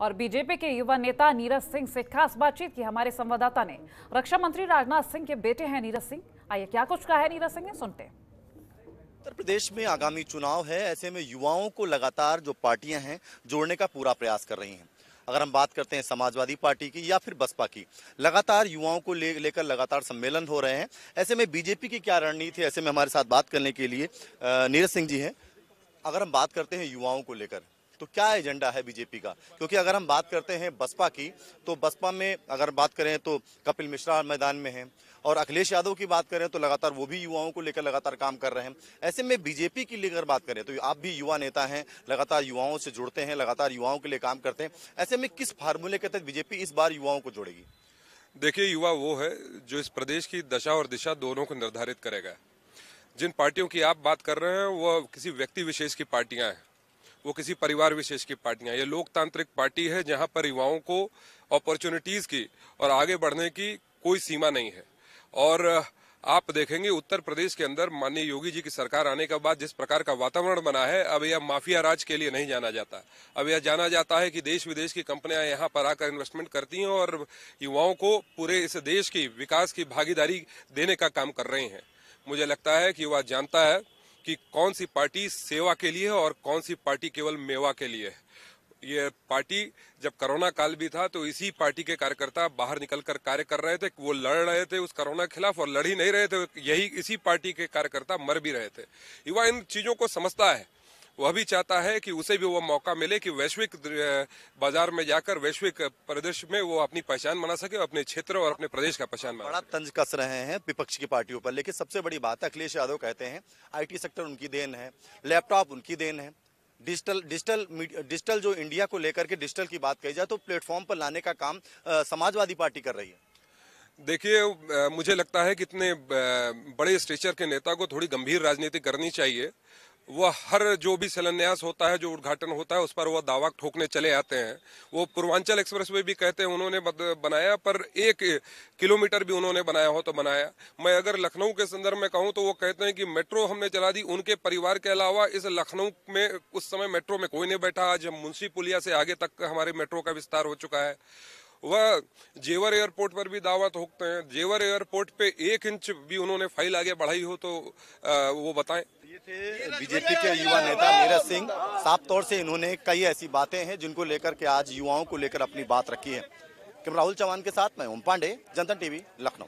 और बीजेपी के युवा नेता नीरज सिंह से खास बातचीत की हमारे संवाददाता ने रक्षा मंत्री राजनाथ सिंह के बेटे हैं नीरज सिंह आइए क्या कुछ कहा है नीरज सिंह ने सुनते हैं उत्तर प्रदेश में आगामी चुनाव है ऐसे में युवाओं को लगातार जो पार्टियां हैं जोड़ने का पूरा प्रयास कर रही हैं अगर हम बात करते हैं समाजवादी पार्टी की या फिर बसपा की लगातार युवाओं को ले लेकर लगातार सम्मेलन हो रहे हैं ऐसे में बीजेपी की क्या रणनीति है ऐसे में हमारे साथ बात करने के लिए नीरज सिंह जी हैं अगर हम बात करते हैं युवाओं को लेकर तो क्या एजेंडा है बीजेपी का क्योंकि अगर हम बात करते हैं बसपा की तो बसपा में अगर बात करें तो कपिल मिश्रा मैदान में है और अखिलेश यादव की बात करें तो लगातार वो भी युवाओं को लेकर लगातार काम कर रहे हैं ऐसे में बीजेपी की लेकर बात करें तो आप भी युवा नेता हैं लगातार युवाओं से जुड़ते हैं लगातार युवाओं के लिए काम करते हैं ऐसे में किस फार्मूले के तहत बीजेपी इस बार युवाओं को जोड़ेगी देखिए युवा वो है जो इस प्रदेश की दशा और दिशा दोनों को निर्धारित करेगा जिन पार्टियों की आप बात कर रहे हैं वो किसी व्यक्ति विशेष की पार्टियां हैं वो किसी परिवार विशेष की पार्टी ये लोकतांत्रिक पार्टी है जहां पर युवाओं को अपॉर्चुनिटीज की और आगे बढ़ने की कोई सीमा नहीं है और आप देखेंगे उत्तर प्रदेश के अंदर माननीय योगी जी की सरकार आने के बाद जिस प्रकार का वातावरण बना है अब यह माफिया राज के लिए नहीं जाना जाता अब यह जाना जाता है कि देश विदेश की कंपनियां यहाँ पर आकर इन्वेस्टमेंट करती हैं और युवाओं को पूरे इस देश की विकास की भागीदारी देने का काम कर रहे हैं मुझे लगता है कि युवा जानता है कि कौन सी पार्टी सेवा के लिए है और कौन सी पार्टी केवल मेवा के लिए है ये पार्टी जब कोरोना काल भी था तो इसी पार्टी के कार्यकर्ता बाहर निकलकर कार्य कर रहे थे वो लड़ रहे थे उस कोरोना के खिलाफ और लड़ ही नहीं रहे थे यही इसी पार्टी के कार्यकर्ता मर भी रहे थे युवा इन चीज़ों को समझता है वह भी चाहता है कि उसे भी वो मौका मिले कि वैश्विक बाजार में जाकर वैश्विक प्रदेश में वो अपनी पहचान बना सके अपने क्षेत्र और अपने प्रदेश का पहचान बना बड़ा तंज कस रहे हैं विपक्ष की पार्टियों पर लेकिन सबसे बड़ी बात अखिलेश यादव कहते हैं आईटी सेक्टर उनकी देन है लैपटॉप उनकी देन है डिजिटल डिजिटल डिजिटल जो इंडिया को लेकर के डिजिटल की बात कही जाए तो प्लेटफॉर्म पर लाने का काम समाजवादी पार्टी कर रही है देखिए मुझे लगता है कि इतने बड़े स्ट्रेचर के नेता को थोड़ी गंभीर राजनीति करनी चाहिए वह हर जो भी शिलान्यास होता है जो उद्घाटन होता है उस पर वह दावा ठोकने चले आते हैं वो पूर्वांचल एक्सप्रेस वे भी कहते हैं उन्होंने बनाया पर एक किलोमीटर भी उन्होंने बनाया हो तो बनाया मैं अगर लखनऊ के संदर्भ में कहूँ तो वो कहते हैं कि मेट्रो हमने चला दी उनके परिवार के अलावा इस लखनऊ में उस समय मेट्रो में कोई नहीं बैठा आज मुंशी पुलिया से आगे तक हमारे मेट्रो का विस्तार हो चुका है वह जेवर एयरपोर्ट पर भी दावा होते हैं जेवर एयरपोर्ट पे एक इंच भी उन्होंने फाइल आगे बढ़ाई हो तो आ, वो बताएं ये थे बीजेपी के युवा नेता नीरज सिंह साफ तौर से इन्होंने कई ऐसी बातें हैं जिनको लेकर के आज युवाओं को लेकर अपनी बात रखी है कि राहुल चौहान के साथ मैं ओम पांडे जनता टीवी लखनऊ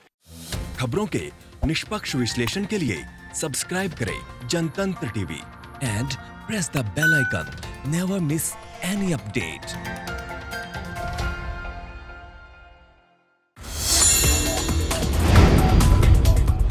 खबरों के निष्पक्ष विश्लेषण के लिए सब्सक्राइब करें Jantantra TV and press the bell icon never miss any update